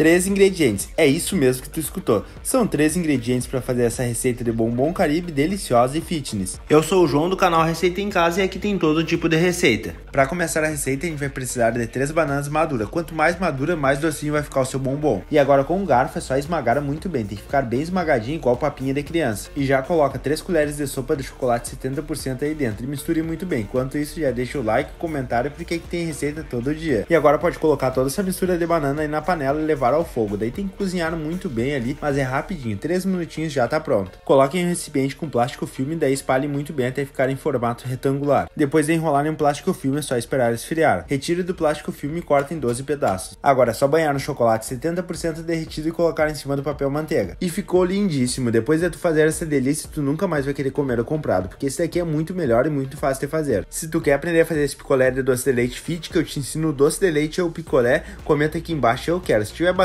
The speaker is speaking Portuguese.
Três ingredientes. É isso mesmo que tu escutou. São três ingredientes para fazer essa receita de bombom caribe deliciosa e fitness. Eu sou o João do canal Receita em Casa e aqui tem todo tipo de receita. Para começar a receita, a gente vai precisar de três bananas maduras. Quanto mais madura, mais docinho vai ficar o seu bombom. E agora com o um garfo é só esmagar muito bem, tem que ficar bem esmagadinho igual papinha de criança. E já coloca três colheres de sopa de chocolate 70% aí dentro e misture muito bem. Enquanto isso, já deixa o like, comentário porque aqui tem receita todo dia. E agora pode colocar toda essa mistura de banana aí na panela e levar levar ao fogo. Daí tem que cozinhar muito bem ali, mas é rapidinho, 3 minutinhos já tá pronto. Coloque em um recipiente com plástico filme, daí espalhe muito bem até ficar em formato retangular. Depois de enrolar em um plástico filme, é só esperar esfriar. Retire do plástico filme e corte em 12 pedaços. Agora é só banhar no chocolate 70% derretido e colocar em cima do papel manteiga. E ficou lindíssimo. Depois de tu fazer essa delícia, tu nunca mais vai querer comer o comprado, porque esse daqui é muito melhor e muito fácil de fazer. Se tu quer aprender a fazer esse picolé de doce de leite fit, que eu te ensino o doce de leite ou picolé, comenta aqui embaixo eu quero. Se tiver